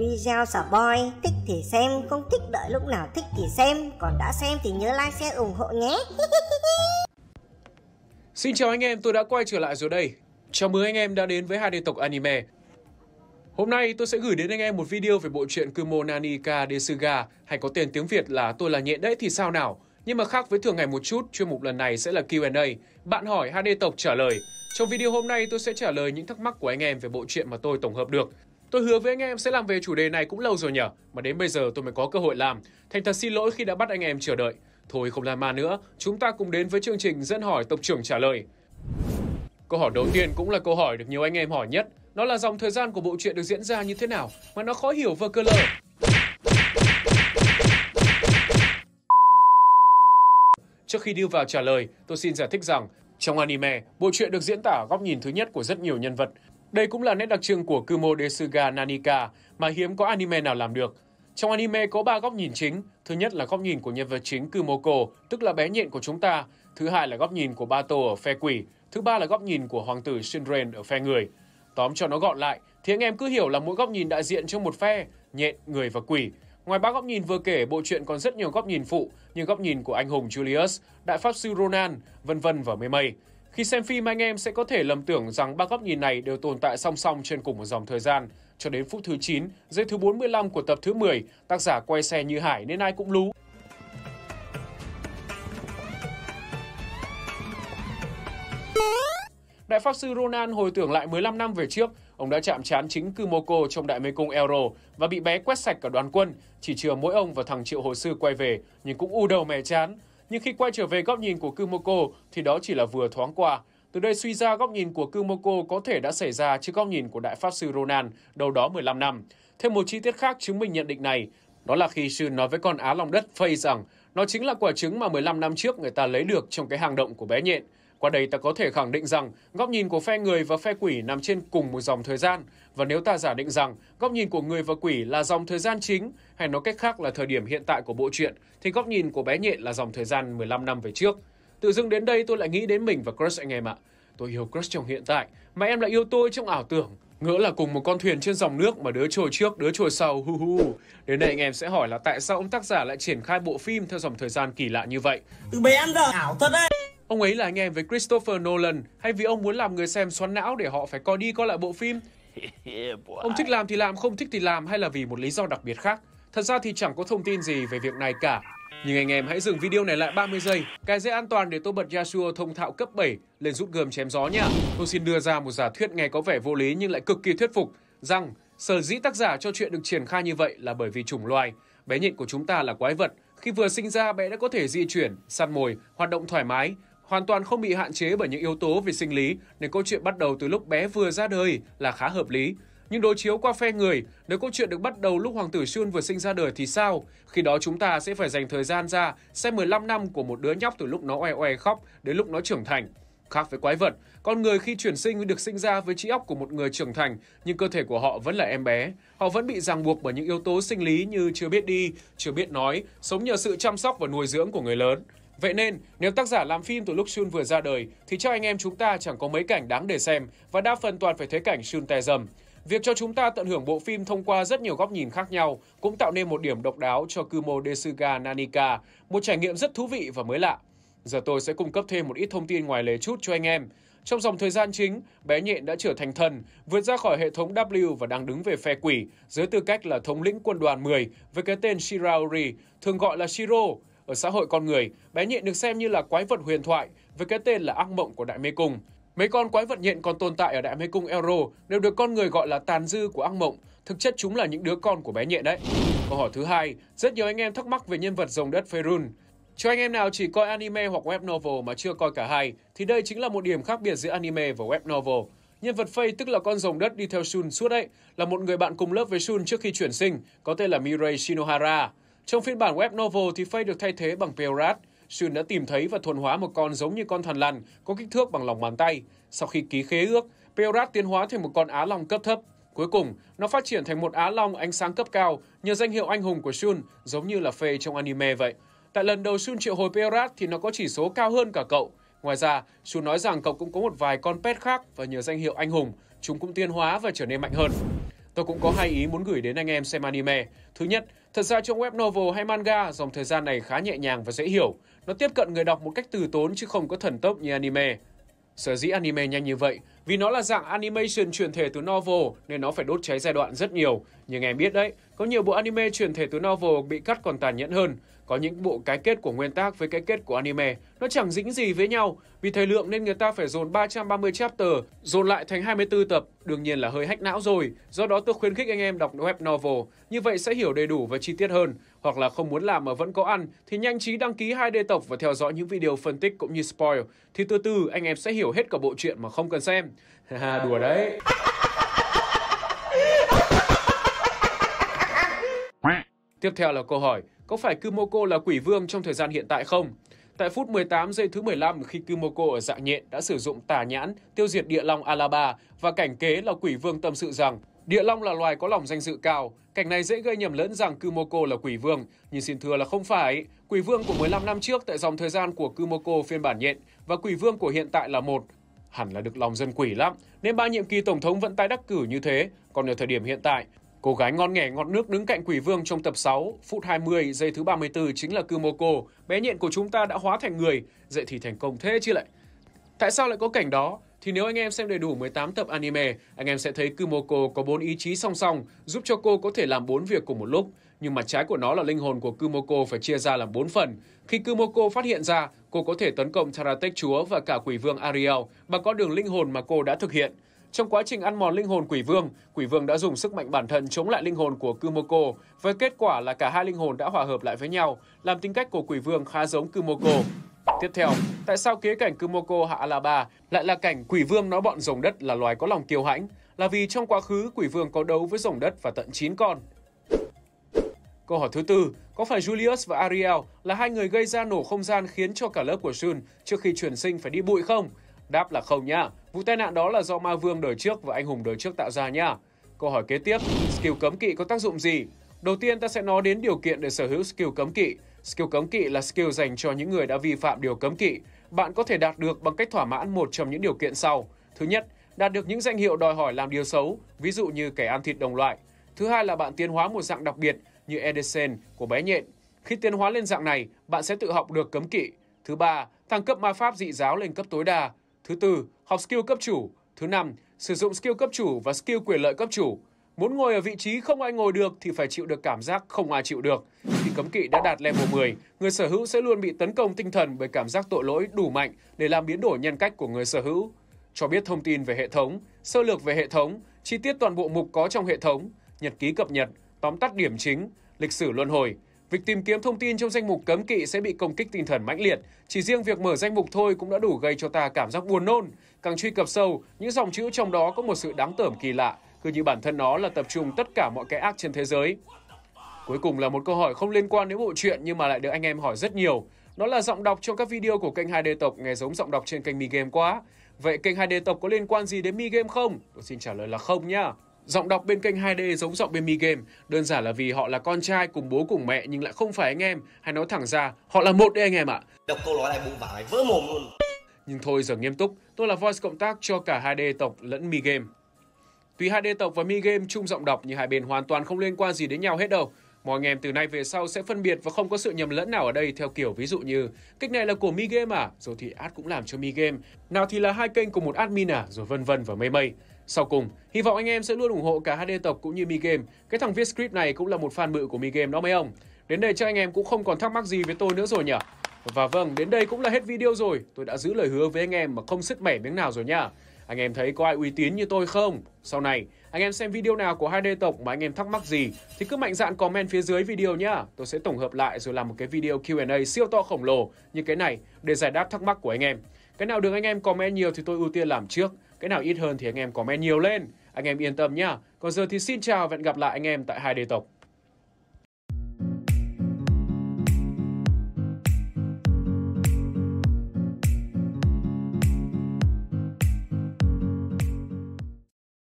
video sở boy Thích thì xem, không thích đợi lúc nào thích thì xem Còn đã xem thì nhớ like, share, ủng hộ nhé Xin chào anh em, tôi đã quay trở lại rồi đây Chào mừng anh em đã đến với hai đề tộc anime Hôm nay tôi sẽ gửi đến anh em một video về bộ truyện Kumo Nani Desuga hay có tên tiếng Việt là Tôi là Nhện đấy thì sao nào nhưng mà khác với thường ngày một chút, chuyên mục lần này sẽ là Q&A. Bạn hỏi, HD Tộc trả lời. Trong video hôm nay tôi sẽ trả lời những thắc mắc của anh em về bộ truyện mà tôi tổng hợp được. Tôi hứa với anh em sẽ làm về chủ đề này cũng lâu rồi nhở, mà đến bây giờ tôi mới có cơ hội làm. Thành thật xin lỗi khi đã bắt anh em chờ đợi. Thôi không làm ma nữa, chúng ta cùng đến với chương trình dân hỏi tộc trưởng trả lời. Câu hỏi đầu tiên cũng là câu hỏi được nhiều anh em hỏi nhất. Nó là dòng thời gian của bộ truyện được diễn ra như thế nào mà nó khó hiểu vơ cơ lơ. Trước khi đi vào trả lời, tôi xin giải thích rằng trong anime, bộ truyện được diễn tả góc nhìn thứ nhất của rất nhiều nhân vật, đây cũng là nét đặc trưng của Kumo Desuga Nanika mà hiếm có anime nào làm được. Trong anime có 3 góc nhìn chính. Thứ nhất là góc nhìn của nhân vật chính Kumoko, tức là bé nhện của chúng ta. Thứ hai là góc nhìn của Bato ở phe quỷ. Thứ ba là góc nhìn của hoàng tử Shinren ở phe người. Tóm cho nó gọn lại, thì anh em cứ hiểu là mỗi góc nhìn đại diện cho một phe, nhện, người và quỷ. Ngoài ba góc nhìn vừa kể, bộ truyện còn rất nhiều góc nhìn phụ như góc nhìn của anh hùng Julius, đại pháp sư Ronan, vân vân và mây mây. Khi xem phim anh em sẽ có thể lầm tưởng rằng ba góc nhìn này đều tồn tại song song trên cùng một dòng thời gian. Cho đến phút thứ 9, giây thứ 45 của tập thứ 10, tác giả quay xe như hải nên ai cũng lú. Đại pháp sư Ronan hồi tưởng lại 15 năm về trước, ông đã chạm trán chính Kumoko trong đại mê cung Euro và bị bé quét sạch cả đoàn quân, chỉ chừa mỗi ông và thằng triệu hồi sư quay về, nhưng cũng u đầu mẹ chán. Nhưng khi quay trở về góc nhìn của Kumoko thì đó chỉ là vừa thoáng qua. Từ đây suy ra góc nhìn của Kumoko có thể đã xảy ra trước góc nhìn của Đại Pháp Sư Ronan đầu đó 15 năm. Thêm một chi tiết khác chứng minh nhận định này, đó là khi sư nói với con á lòng đất Faye rằng nó chính là quả trứng mà 15 năm trước người ta lấy được trong cái hang động của bé nhện. Qua đây ta có thể khẳng định rằng góc nhìn của phe người và phe quỷ nằm trên cùng một dòng thời gian, và nếu ta giả định rằng góc nhìn của người và quỷ là dòng thời gian chính, hay nói cách khác là thời điểm hiện tại của bộ truyện, thì góc nhìn của bé nhện là dòng thời gian 15 năm về trước. Tự dưng đến đây tôi lại nghĩ đến mình và Crush anh em ạ. Tôi yêu Crush trong hiện tại, mà em lại yêu tôi trong ảo tưởng. Ngỡ là cùng một con thuyền trên dòng nước mà đứa trồi trước, đứa trồi sau, hu hu. Đến đây anh em sẽ hỏi là tại sao ông tác giả lại triển khai bộ phim theo dòng thời gian kỳ lạ như vậy? Từ bé ăn giờ ảo thật đấy! Ông ấy là anh em với Christopher Nolan hay vì ông muốn làm người xem xoắn não để họ phải coi đi coi lại bộ phim? Ông thích làm thì làm, không thích thì làm hay là vì một lý do đặc biệt khác? Thật ra thì chẳng có thông tin gì về việc này cả. Nhưng anh em hãy dừng video này lại 30 giây, cài dây an toàn để tôi bật Yasuo thông thạo cấp 7 lên rút gươm chém gió nha. Tôi xin đưa ra một giả thuyết nghe có vẻ vô lý nhưng lại cực kỳ thuyết phục rằng sở dĩ tác giả cho chuyện được triển khai như vậy là bởi vì chủng loài. Bé nhện của chúng ta là quái vật, khi vừa sinh ra bé đã có thể di chuyển, săn mồi, hoạt động thoải mái, hoàn toàn không bị hạn chế bởi những yếu tố về sinh lý nên câu chuyện bắt đầu từ lúc bé vừa ra đời là khá hợp lý. Nhưng đối chiếu qua phe người, nếu câu chuyện được bắt đầu lúc Hoàng tử Xuân vừa sinh ra đời thì sao? Khi đó chúng ta sẽ phải dành thời gian ra xem 15 năm của một đứa nhóc từ lúc nó oe oe khóc đến lúc nó trưởng thành. Khác với quái vật, con người khi chuyển sinh được sinh ra với trí óc của một người trưởng thành, nhưng cơ thể của họ vẫn là em bé. Họ vẫn bị ràng buộc bởi những yếu tố sinh lý như chưa biết đi, chưa biết nói, sống nhờ sự chăm sóc và nuôi dưỡng của người lớn. Vậy nên, nếu tác giả làm phim từ lúc Sun vừa ra đời thì cho anh em chúng ta chẳng có mấy cảnh đáng để xem và đa phần toàn phải thấy cảnh Sun tè dầm. Việc cho chúng ta tận hưởng bộ phim thông qua rất nhiều góc nhìn khác nhau cũng tạo nên một điểm độc đáo cho Kumo Desuga Nanika, một trải nghiệm rất thú vị và mới lạ. Giờ tôi sẽ cung cấp thêm một ít thông tin ngoài lề chút cho anh em. Trong dòng thời gian chính, bé nhện đã trở thành thần, vượt ra khỏi hệ thống W và đang đứng về phe quỷ, dưới tư cách là thống lĩnh quân đoàn 10 với cái tên Shiraori, thường gọi là Shiro. Ở xã hội con người, bé nhện được xem như là quái vật huyền thoại với cái tên là ác mộng của Đại Mê Cung. Mấy con quái vật nhện còn tồn tại ở Đại Mê Cung Euro đều được con người gọi là tàn dư của ác mộng. Thực chất chúng là những đứa con của bé nhện đấy. Câu hỏi thứ hai, rất nhiều anh em thắc mắc về nhân vật rồng đất Ferun. Cho anh em nào chỉ coi anime hoặc web novel mà chưa coi cả hai, thì đây chính là một điểm khác biệt giữa anime và web novel. Nhân vật Faye tức là con rồng đất đi theo Shun suốt đấy, là một người bạn cùng lớp với Shun trước khi chuyển sinh, có tên là Mirei Shinohara. Trong phiên bản web novel thì Faye được thay thế bằng Peorat. Shun đã tìm thấy và thuần hóa một con giống như con thần lằn, có kích thước bằng lòng bàn tay. Sau khi ký khế ước, Peorat tiến hóa thành một con á long cấp thấp. Cuối cùng, nó phát triển thành một á long ánh sáng cấp cao nhờ danh hiệu anh hùng của Shun, giống như là Faye trong anime vậy. Tại lần đầu Shun triệu hồi Peorat thì nó có chỉ số cao hơn cả cậu. Ngoài ra, Shun nói rằng cậu cũng có một vài con pet khác và nhờ danh hiệu anh hùng, chúng cũng tiến hóa và trở nên mạnh hơn. Tôi cũng có hai ý muốn gửi đến anh em xem anime. Thứ nhất, thật ra trong web novel hay manga, dòng thời gian này khá nhẹ nhàng và dễ hiểu. Nó tiếp cận người đọc một cách từ tốn chứ không có thần tốc như anime. Sở dĩ anime nhanh như vậy vì nó là dạng animation chuyển thể từ novel nên nó phải đốt cháy giai đoạn rất nhiều. Nhưng em biết đấy, có nhiều bộ anime chuyển thể từ novel bị cắt còn tàn nhẫn hơn. Có những bộ cái kết của nguyên tác với cái kết của anime nó chẳng dính gì với nhau. Vì thời lượng nên người ta phải dồn 330 chapter, dồn lại thành 24 tập, đương nhiên là hơi hách não rồi. Do đó tôi khuyến khích anh em đọc web novel, như vậy sẽ hiểu đầy đủ và chi tiết hơn hoặc là không muốn làm mà vẫn có ăn thì nhanh trí đăng ký 2D tộc và theo dõi những video phân tích cũng như spoil thì từ từ anh em sẽ hiểu hết cả bộ truyện mà không cần xem. Ha đùa đấy. Tiếp theo là câu hỏi, có phải Kumoko là quỷ vương trong thời gian hiện tại không? Tại phút 18 giây thứ 15 khi Kumoko ở dạng nhện đã sử dụng tà nhãn tiêu diệt địa long Alaba và cảnh kế là quỷ vương tâm sự rằng Địa long là loài có lòng danh dự cao, cảnh này dễ gây nhầm lẫn rằng Kumoko là quỷ vương, nhưng xin thưa là không phải. Quỷ vương của 15 năm trước tại dòng thời gian của Kumoko phiên bản nhện và quỷ vương của hiện tại là một. Hẳn là được lòng dân quỷ lắm, nên ba nhiệm kỳ tổng thống vẫn tái đắc cử như thế. Còn ở thời điểm hiện tại, cô gái ngon nghẻ ngọt nước đứng cạnh quỷ vương trong tập 6, phút 20, giây thứ 34 chính là Kumoko. Bé nhện của chúng ta đã hóa thành người, dậy thì thành công thế chứ lại. Tại sao lại có cảnh đó? thì nếu anh em xem đầy đủ 18 tập anime, anh em sẽ thấy Kumoko có bốn ý chí song song, giúp cho cô có thể làm bốn việc cùng một lúc. Nhưng mặt trái của nó là linh hồn của Kumoko phải chia ra làm bốn phần. Khi Kumoko phát hiện ra, cô có thể tấn công Taratek Chúa và cả quỷ vương Ariel bằng con đường linh hồn mà cô đã thực hiện. Trong quá trình ăn mòn linh hồn quỷ vương, quỷ vương đã dùng sức mạnh bản thân chống lại linh hồn của Kumoko, với kết quả là cả hai linh hồn đã hòa hợp lại với nhau, làm tính cách của quỷ vương khá giống Kumoko tiếp theo, tại sao kế cảnh Kumoko hạ Alaba lại là cảnh quỷ vương nói bọn rồng đất là loài có lòng kiêu hãnh? Là vì trong quá khứ quỷ vương có đấu với rồng đất và tận 9 con. Câu hỏi thứ tư, có phải Julius và Ariel là hai người gây ra nổ không gian khiến cho cả lớp của Sun trước khi chuyển sinh phải đi bụi không? Đáp là không nha. Vụ tai nạn đó là do ma vương đời trước và anh hùng đời trước tạo ra nha. Câu hỏi kế tiếp, skill cấm kỵ có tác dụng gì? Đầu tiên ta sẽ nói đến điều kiện để sở hữu skill cấm kỵ. Skill cấm kỵ là skill dành cho những người đã vi phạm điều cấm kỵ. Bạn có thể đạt được bằng cách thỏa mãn một trong những điều kiện sau. Thứ nhất, đạt được những danh hiệu đòi hỏi làm điều xấu, ví dụ như kẻ ăn thịt đồng loại. Thứ hai là bạn tiến hóa một dạng đặc biệt như Edison của bé nhện. Khi tiến hóa lên dạng này, bạn sẽ tự học được cấm kỵ. Thứ ba, thăng cấp ma pháp dị giáo lên cấp tối đa. Thứ tư, học skill cấp chủ. Thứ năm, sử dụng skill cấp chủ và skill quyền lợi cấp chủ. Muốn ngồi ở vị trí không ai ngồi được thì phải chịu được cảm giác không ai chịu được. Khi cấm kỵ đã đạt level 10, người sở hữu sẽ luôn bị tấn công tinh thần bởi cảm giác tội lỗi đủ mạnh để làm biến đổi nhân cách của người sở hữu. Cho biết thông tin về hệ thống, sơ lược về hệ thống, chi tiết toàn bộ mục có trong hệ thống, nhật ký cập nhật, tóm tắt điểm chính, lịch sử luân hồi. Việc tìm kiếm thông tin trong danh mục cấm kỵ sẽ bị công kích tinh thần mãnh liệt. Chỉ riêng việc mở danh mục thôi cũng đã đủ gây cho ta cảm giác buồn nôn. Càng truy cập sâu, những dòng chữ trong đó có một sự đáng tởm kỳ lạ, cứ như bản thân nó là tập trung tất cả mọi cái ác trên thế giới. Cuối cùng là một câu hỏi không liên quan đến bộ truyện nhưng mà lại được anh em hỏi rất nhiều. Nó là giọng đọc trong các video của kênh 2D Tộc nghe giống giọng đọc trên kênh Mi Game quá. Vậy kênh 2D Tộc có liên quan gì đến Mi Game không? Tôi xin trả lời là không nha. Giọng đọc bên kênh 2D giống giọng bên Mi Game, đơn giản là vì họ là con trai cùng bố cùng mẹ nhưng lại không phải anh em, hay nói thẳng ra, họ là một đấy anh em ạ. Đọc câu nói này bụng vải vỡ mồm luôn. Nhưng thôi giờ nghiêm túc, tôi là voice cộng tác cho cả 2D tộc lẫn Mi Game. Tuy hai đê tộc và Mi Game chung giọng đọc nhưng hai bên hoàn toàn không liên quan gì đến nhau hết đâu. Mọi anh em từ nay về sau sẽ phân biệt và không có sự nhầm lẫn nào ở đây theo kiểu ví dụ như kênh này là của Mi Game à, rồi thì ad cũng làm cho Mi Game, nào thì là hai kênh của một admin à, rồi vân vân và mây mây. Sau cùng, hy vọng anh em sẽ luôn ủng hộ cả HD tộc cũng như Mi Game. Cái thằng viết script này cũng là một fan bự của Mi Game đó mấy ông. Đến đây chắc anh em cũng không còn thắc mắc gì với tôi nữa rồi nhỉ? Và vâng, đến đây cũng là hết video rồi. Tôi đã giữ lời hứa với anh em mà không sứt mẻ miếng nào rồi nha. Anh em thấy có ai uy tín như tôi không? Sau này, anh em xem video nào của 2D tộc mà anh em thắc mắc gì thì cứ mạnh dạn comment phía dưới video nhá. Tôi sẽ tổng hợp lại rồi làm một cái video Q&A siêu to khổng lồ như cái này để giải đáp thắc mắc của anh em. Cái nào được anh em comment nhiều thì tôi ưu tiên làm trước, cái nào ít hơn thì anh em comment nhiều lên. Anh em yên tâm nhá. Còn giờ thì xin chào và hẹn gặp lại anh em tại 2D tộc.